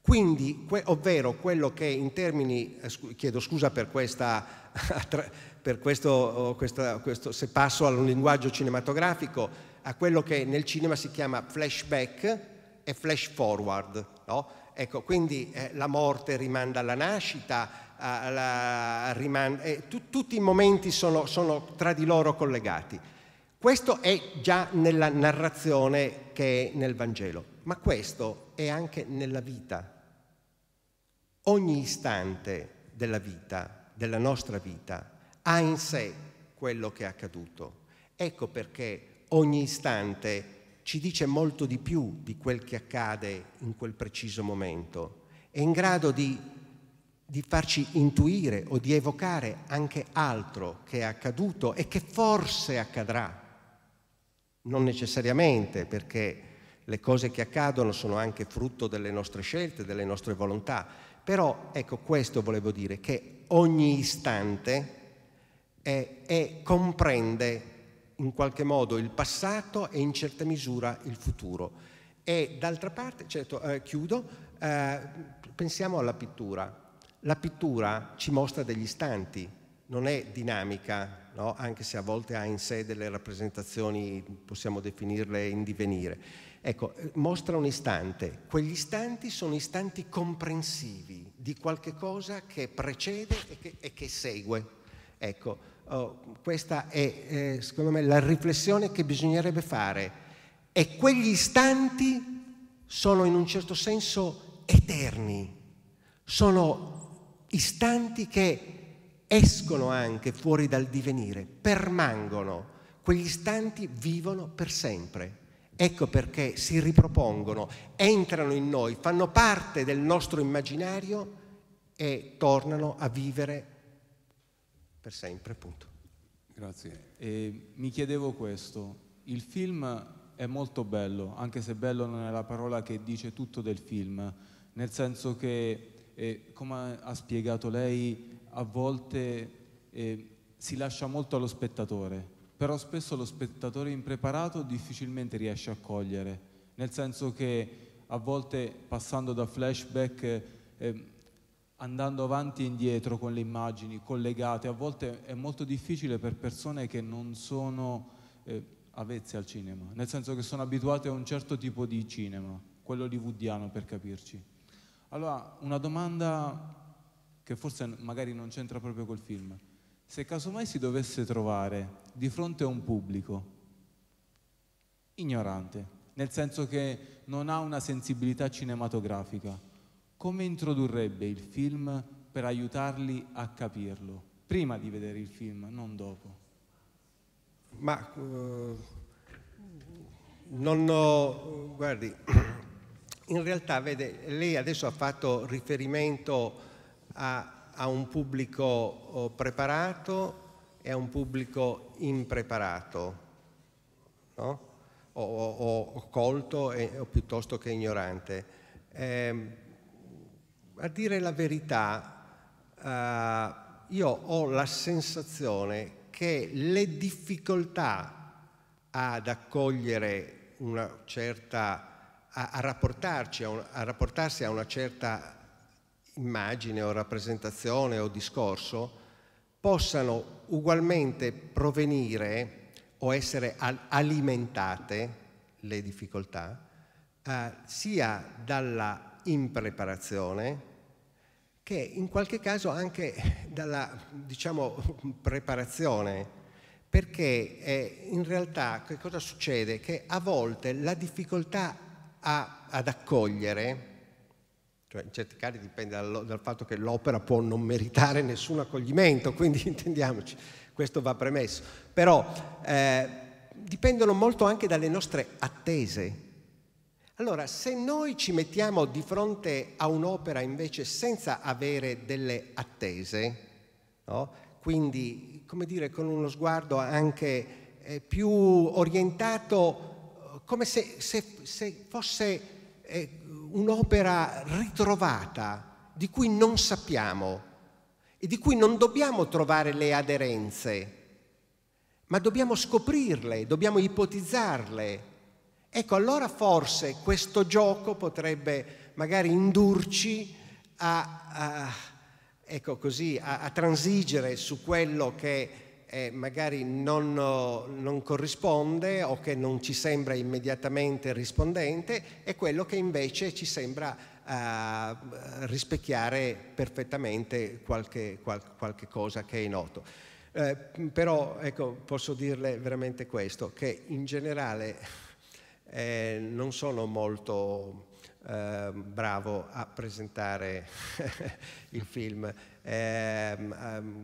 Quindi, ovvero quello che in termini, eh, chiedo scusa per questa per questo, oh, questa, questo, se passo al linguaggio cinematografico, a quello che nel cinema si chiama flashback e flash forward. No? Ecco, quindi eh, la morte rimanda alla nascita, alla, rimanda, eh, tu, tutti i momenti sono, sono tra di loro collegati. Questo è già nella narrazione che è nel Vangelo, ma questo è anche nella vita. Ogni istante della vita, della nostra vita, ha in sé quello che è accaduto. Ecco perché ogni istante ci dice molto di più di quel che accade in quel preciso momento. È in grado di, di farci intuire o di evocare anche altro che è accaduto e che forse accadrà. Non necessariamente perché le cose che accadono sono anche frutto delle nostre scelte, delle nostre volontà. Però ecco questo volevo dire, che ogni istante e, e comprende in qualche modo il passato e in certa misura il futuro. E d'altra parte, certo, eh, chiudo, eh, pensiamo alla pittura. La pittura ci mostra degli istanti, non è dinamica, no? anche se a volte ha in sé delle rappresentazioni, possiamo definirle in divenire. Ecco, eh, mostra un istante. Quegli istanti sono istanti comprensivi di qualche cosa che precede e che, e che segue. Ecco, Oh, questa è, eh, secondo me, la riflessione che bisognerebbe fare. E quegli istanti sono in un certo senso eterni, sono istanti che escono anche fuori dal divenire, permangono, quegli istanti vivono per sempre. Ecco perché si ripropongono, entrano in noi, fanno parte del nostro immaginario e tornano a vivere per sempre, punto. Grazie. E mi chiedevo questo, il film è molto bello, anche se bello non è la parola che dice tutto del film, nel senso che, eh, come ha spiegato lei, a volte eh, si lascia molto allo spettatore, però spesso lo spettatore impreparato difficilmente riesce a cogliere, nel senso che a volte passando da flashback... Eh, andando avanti e indietro con le immagini collegate, a volte è molto difficile per persone che non sono eh, avvezze al cinema, nel senso che sono abituate a un certo tipo di cinema, quello hollywoodiano per capirci. Allora, una domanda che forse magari non c'entra proprio col film. Se casomai si dovesse trovare di fronte a un pubblico ignorante, nel senso che non ha una sensibilità cinematografica, come introdurrebbe il film per aiutarli a capirlo? Prima di vedere il film, non dopo. Ma eh, non ho, guardi, in realtà vede, lei adesso ha fatto riferimento a, a un pubblico oh, preparato e a un pubblico impreparato, no? o, o, o, colto e, o piuttosto che ignorante. Eh, a dire la verità, eh, io ho la sensazione che le difficoltà ad accogliere una certa, a, a, rapportarci, a, un, a rapportarsi a una certa immagine o rappresentazione o discorso possano ugualmente provenire o essere alimentate le difficoltà eh, sia dalla impreparazione che in qualche caso anche dalla diciamo, preparazione, perché eh, in realtà che cosa succede? Che a volte la difficoltà a, ad accogliere, cioè in certi casi dipende dal, dal fatto che l'opera può non meritare nessun accoglimento, quindi intendiamoci, questo va premesso, però eh, dipendono molto anche dalle nostre attese allora, se noi ci mettiamo di fronte a un'opera invece senza avere delle attese, no? quindi, come dire, con uno sguardo anche eh, più orientato, come se, se, se fosse eh, un'opera ritrovata di cui non sappiamo e di cui non dobbiamo trovare le aderenze, ma dobbiamo scoprirle, dobbiamo ipotizzarle, Ecco, allora forse questo gioco potrebbe magari indurci a, a, ecco così, a, a transigere su quello che eh, magari non, non, corrisponde o che non ci sembra immediatamente rispondente e quello che invece ci sembra eh, rispecchiare perfettamente qualche, qual, qualche cosa che è noto. Eh, però ecco, posso dirle veramente questo, che in generale eh, non sono molto eh, bravo a presentare il film. Eh,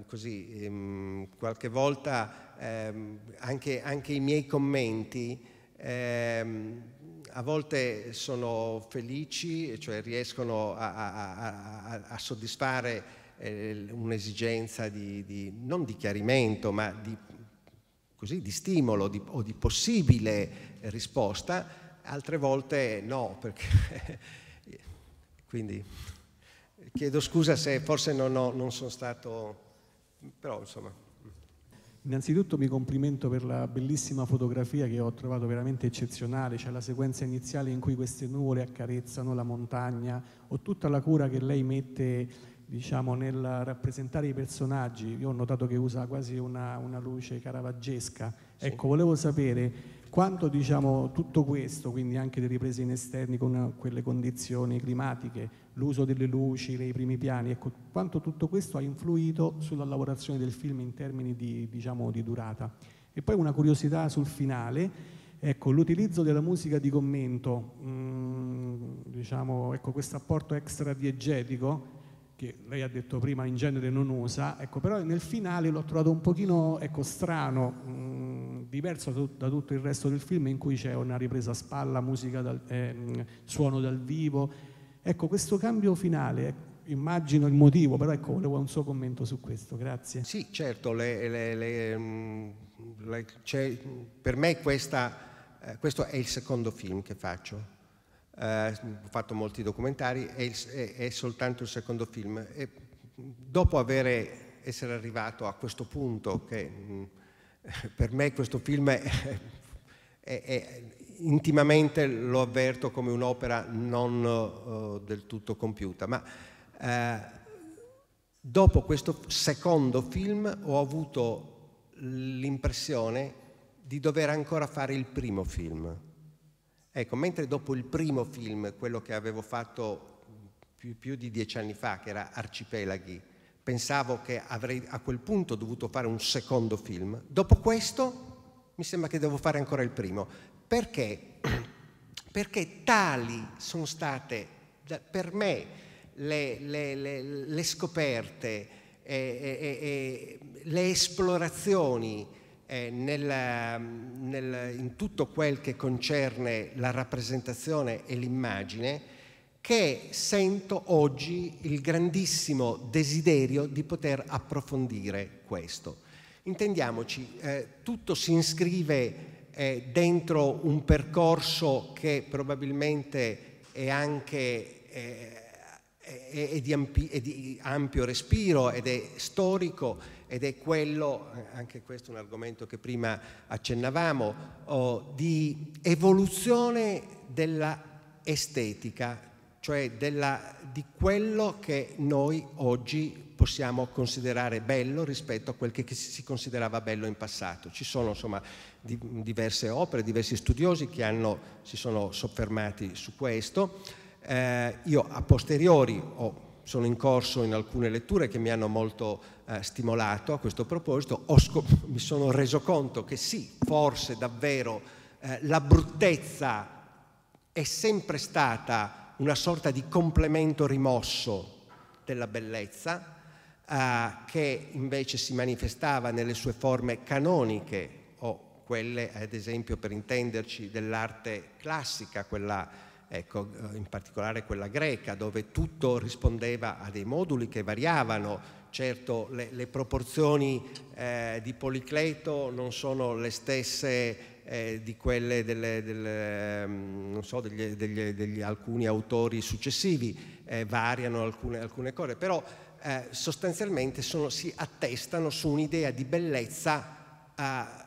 così, ehm, qualche volta ehm, anche, anche, i miei commenti a volte sono felici, cioè riescono a, a, a, a soddisfare eh, un'esigenza di, di, non di chiarimento, ma di così, di stimolo di, o di possibile risposta, altre volte no, perché quindi chiedo scusa se forse non, ho, non sono stato, però insomma... Innanzitutto mi complimento per la bellissima fotografia che ho trovato veramente eccezionale, c'è cioè la sequenza iniziale in cui queste nuvole accarezzano la montagna, ho tutta la cura che lei mette diciamo, nel rappresentare i personaggi, io ho notato che usa quasi una, una luce caravaggesca, sì. ecco, volevo sapere quanto diciamo, tutto questo, quindi anche le riprese in esterni con quelle condizioni climatiche, l'uso delle luci, nei primi piani, ecco, quanto tutto questo ha influito sulla lavorazione del film in termini di, diciamo, di durata. E poi una curiosità sul finale, ecco, l'utilizzo della musica di commento, mh, mm, diciamo, ecco, questo apporto extra diegetico che lei ha detto prima in genere non usa, ecco, però nel finale l'ho trovato un pochino ecco, strano, mh, mm, diverso da tutto il resto del film in cui c'è una ripresa a spalla, musica dal, eh, suono dal vivo. Ecco, questo cambio finale, eh, immagino il motivo, però ecco, volevo un suo commento su questo, grazie. Sì, certo, le, le, le, mm, per me questa, eh, questo è il secondo film che faccio eh, ho fatto molti documentari, è, è, è soltanto il secondo film. E dopo avere, essere arrivato a questo punto, che mm, per me questo film è, è intimamente lo avverto come un'opera non uh, del tutto compiuta, ma uh, dopo questo secondo film ho avuto l'impressione di dover ancora fare il primo film Ecco, mentre dopo il primo film, quello che avevo fatto più, più di dieci anni fa, che era Arcipelaghi, pensavo che avrei a quel punto dovuto fare un secondo film, dopo questo mi sembra che devo fare ancora il primo. Perché? Perché tali sono state per me le, le, le, le scoperte, eh, eh, eh, le esplorazioni, eh, nella, ehm, nel, in tutto quel che concerne la rappresentazione e l'immagine che sento oggi il grandissimo desiderio di poter approfondire questo. Intendiamoci, eh, tutto si iscrive eh, dentro un percorso che probabilmente è anche eh, è, è di, ampi, è di ampio respiro ed è storico, ed è quello, eh, anche questo è un argomento che prima accennavamo, oh, di evoluzione della estetica, cioè della, di quello che noi oggi possiamo considerare bello rispetto a quel che si considerava bello in passato. Ci sono insomma di, diverse opere, diversi studiosi che hanno, si sono soffermati su questo. Eh, io a posteriori ho sono in corso in alcune letture che mi hanno molto eh, stimolato a questo proposito, mi sono reso conto che sì, forse davvero eh, la bruttezza è sempre stata una sorta di complemento rimosso della bellezza eh, che invece si manifestava nelle sue forme canoniche o quelle ad esempio per intenderci dell'arte classica, quella ecco, eh, in particolare quella greca, dove tutto rispondeva a dei moduli che variavano. Certo, le, le proporzioni eh, di Policleto non sono le stesse eh, di quelle delle, delle, mm, so, degli, degli, degli, alcuni autori successivi, eh, variano alcune, alcune, cose, però eh, sostanzialmente sono, si attestano su un'idea di bellezza ah,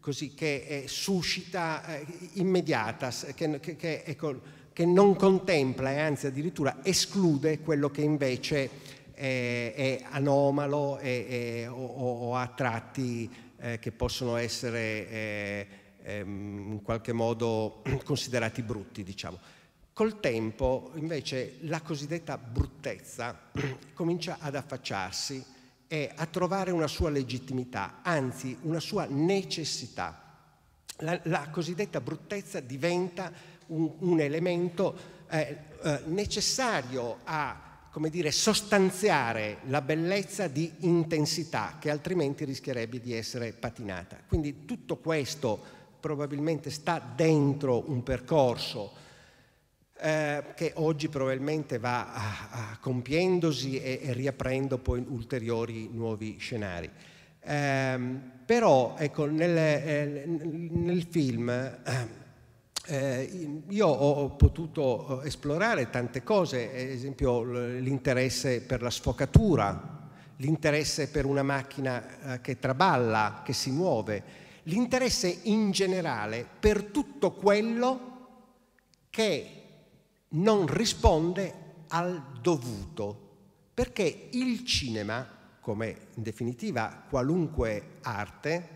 così, che è, suscita eh, immediata, che, che, che, ecco, che, non contempla e anzi addirittura esclude quello che invece è, è anomalo è, o, o, ha tratti eh, che possono essere eh, ehm, in qualche modo considerati brutti, diciamo. Col tempo invece la cosiddetta bruttezza comincia ad affacciarsi è a trovare una sua legittimità, anzi una sua necessità. La, la cosiddetta bruttezza diventa un, un elemento eh, eh, necessario a come dire, sostanziare la bellezza di intensità che altrimenti rischierebbe di essere patinata. Quindi tutto questo probabilmente sta dentro un percorso eh, che oggi probabilmente va a, a compiendosi e, e, riaprendo poi ulteriori nuovi scenari. Eh, però ecco, nel, eh, nel film eh, eh, io ho potuto eh, esplorare tante cose, ad esempio l'interesse per la sfocatura, l'interesse per una macchina che traballa, che si muove, l'interesse in generale per tutto quello che non risponde al dovuto, perché il cinema, come in definitiva qualunque arte,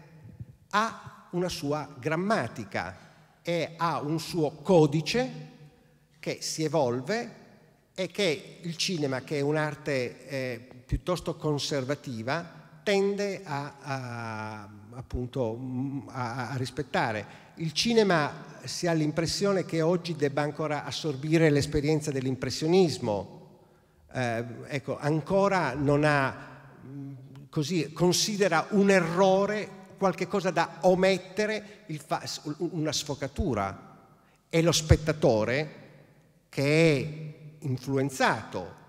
ha una sua grammatica e ha un suo codice che si evolve e che il cinema, che è un'arte eh, piuttosto conservativa, tende a, a, appunto, mm, a, a rispettare. Il cinema si ha l'impressione che oggi debba ancora assorbire l'esperienza dell'impressionismo, eh, ecco, ancora non ha, mm, così, considera un errore qualcosa da omettere, una sfocatura. È lo spettatore che è influenzato.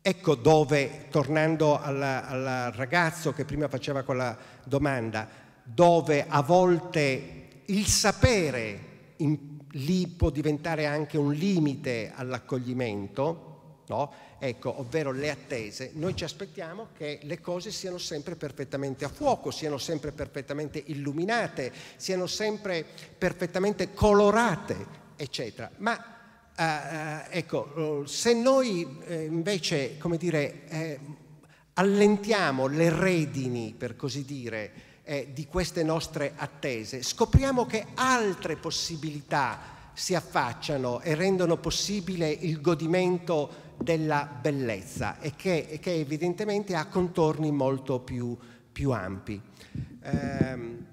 Ecco dove, tornando al ragazzo che prima faceva quella domanda, dove a volte il sapere in, lì può diventare anche un limite all'accoglimento, no? ecco, ovvero le attese, noi ci aspettiamo che le cose siano sempre perfettamente a fuoco, siano sempre perfettamente illuminate, siano sempre perfettamente colorate, eccetera. Ma Uh, ecco, se noi eh, invece, come dire, eh, allentiamo le redini, per così dire, eh, di queste nostre attese, scopriamo che altre possibilità si affacciano e rendono possibile il godimento della bellezza e che, che evidentemente ha contorni molto più, più ampi. Ehm,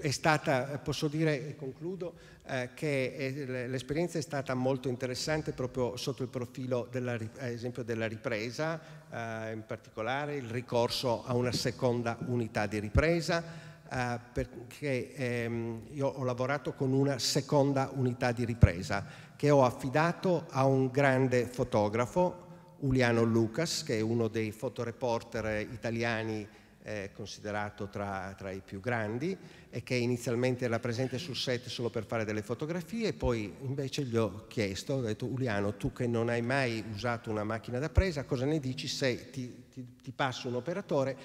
è stata, posso dire, e concludo, eh, che eh, l'esperienza è stata molto interessante proprio sotto il profilo, della, eh, esempio, della ripresa, eh, in particolare il ricorso a una seconda unità di ripresa, eh, perché ehm, io ho lavorato con una seconda unità di ripresa che ho affidato a un grande fotografo, Uliano Lucas, che è uno dei fotoreporter italiani eh, considerato tra, tra, i più grandi, e che inizialmente era presente sul set solo per fare delle fotografie, poi invece gli ho chiesto, ho detto Uliano, tu che non hai mai usato una macchina da presa, cosa ne dici se ti, ti, ti passo un operatore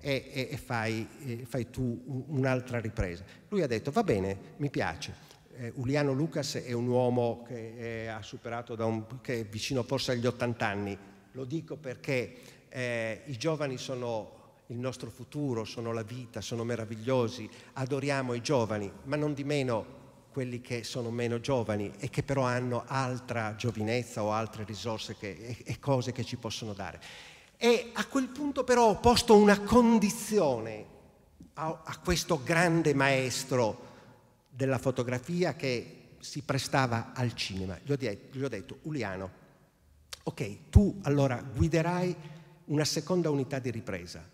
e, e, e fai, e fai tu un'altra ripresa? Lui ha detto va bene, mi piace. Eh, Uliano Lucas è un uomo che, è, eh, un, che è vicino forse agli 80 anni, lo dico perché eh, i giovani sono il nostro futuro, sono la vita, sono meravigliosi, adoriamo i giovani, ma non di meno quelli che sono meno giovani e che però hanno altra giovinezza o altre risorse che, e, e cose che ci possono dare. E a quel punto però ho posto una condizione a, a questo grande maestro della fotografia che si prestava al cinema. Gli ho, detto, gli ho detto, Uliano, ok, tu allora guiderai una seconda unità di ripresa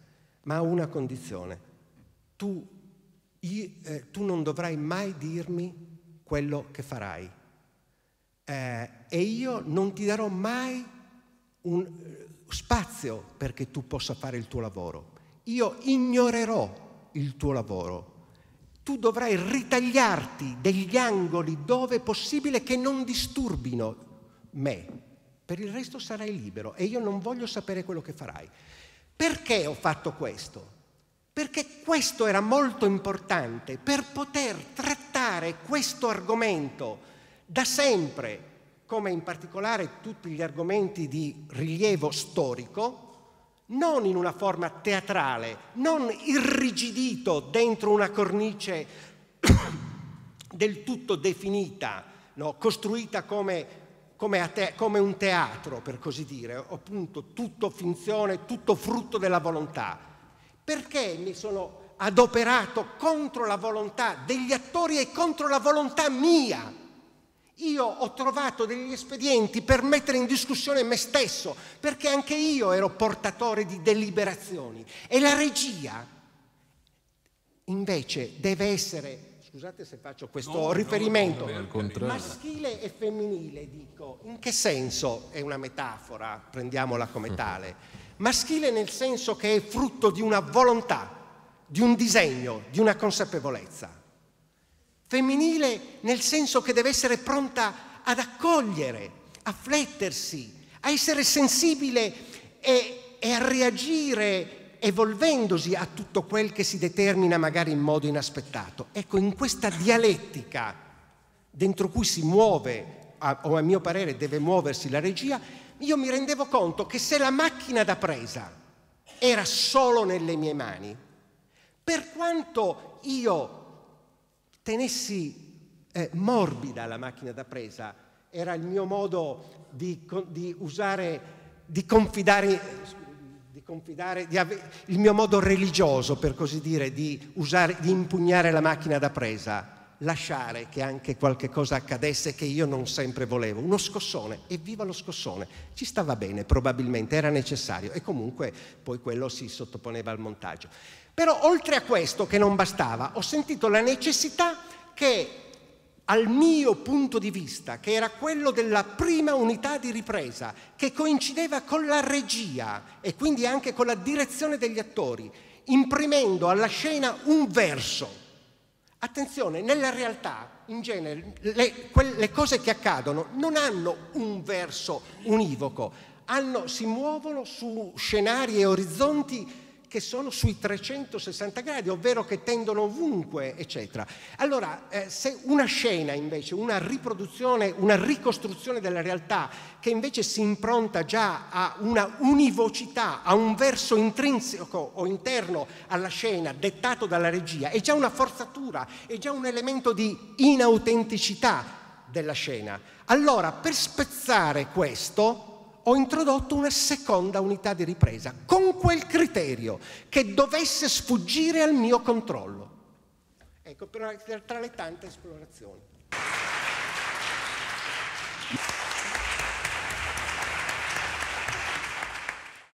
ma a una condizione. Tu, io, eh, tu non dovrai mai dirmi quello che farai eh, e io non ti darò mai un eh, spazio perché tu possa fare il tuo lavoro. Io ignorerò il tuo lavoro. Tu dovrai ritagliarti degli angoli dove è possibile che non disturbino me. Per il resto sarai libero e io non voglio sapere quello che farai. Perché ho fatto questo? Perché questo era molto importante per poter trattare questo argomento da sempre, come in particolare tutti gli argomenti di rilievo storico, non in una forma teatrale, non irrigidito dentro una cornice del tutto definita, no? costruita come come, te, come, un teatro, per così dire, appunto tutto finzione, tutto frutto della volontà. Perché mi sono adoperato contro la volontà degli attori e contro la volontà mia? Io ho trovato degli espedienti per mettere in discussione me stesso, perché anche io ero portatore di deliberazioni. E la regia, invece, deve essere Scusate se faccio questo no, riferimento. No, maschile e femminile, dico, in che senso è una metafora? Prendiamola come mm-hmm. tale. Maschile nel senso che è frutto di una volontà, di un disegno, di una consapevolezza. Femminile nel senso che deve essere pronta ad accogliere, a flettersi, a essere sensibile e, e a reagire evolvendosi a tutto quel che si determina magari in modo inaspettato. Ecco, in questa dialettica dentro cui si muove, o a mio parere deve muoversi la regia, io mi rendevo conto che se la macchina da presa era solo nelle mie mani, per quanto io tenessi eh, morbida la macchina da presa, era il mio modo di, di usare, di confidare eh, confidare, ave- il mio modo religioso, per così dire, di, usare, di impugnare la macchina da presa, lasciare che anche qualche cosa accadesse che io non sempre volevo. Uno scossone, evviva lo scossone, ci stava bene probabilmente, era necessario e comunque poi quello si sottoponeva al montaggio. Però oltre a questo che non bastava, ho sentito la necessità che al mio punto di vista, che era quello della prima unità di ripresa, che coincideva con la regia e quindi anche con la direzione degli attori, imprimendo alla scena un verso. Attenzione, nella realtà, in genere, le, le cose che accadono non hanno un verso univoco, hanno, si muovono su scenari e orizzonti che sono sui 360 gradi, ovvero che tendono ovunque, eccetera. Allora, eh, se una scena invece, una riproduzione, una ricostruzione della realtà che invece si impronta già a una univocità, a un verso intrinseco o interno alla scena dettato dalla regia, è già una forzatura, è già un elemento di inautenticità della scena. Allora, per spezzare questo, ho introdotto una seconda unità di ripresa con quel criterio che dovesse sfuggire al mio controllo. Ecco, tra le tante esplorazioni.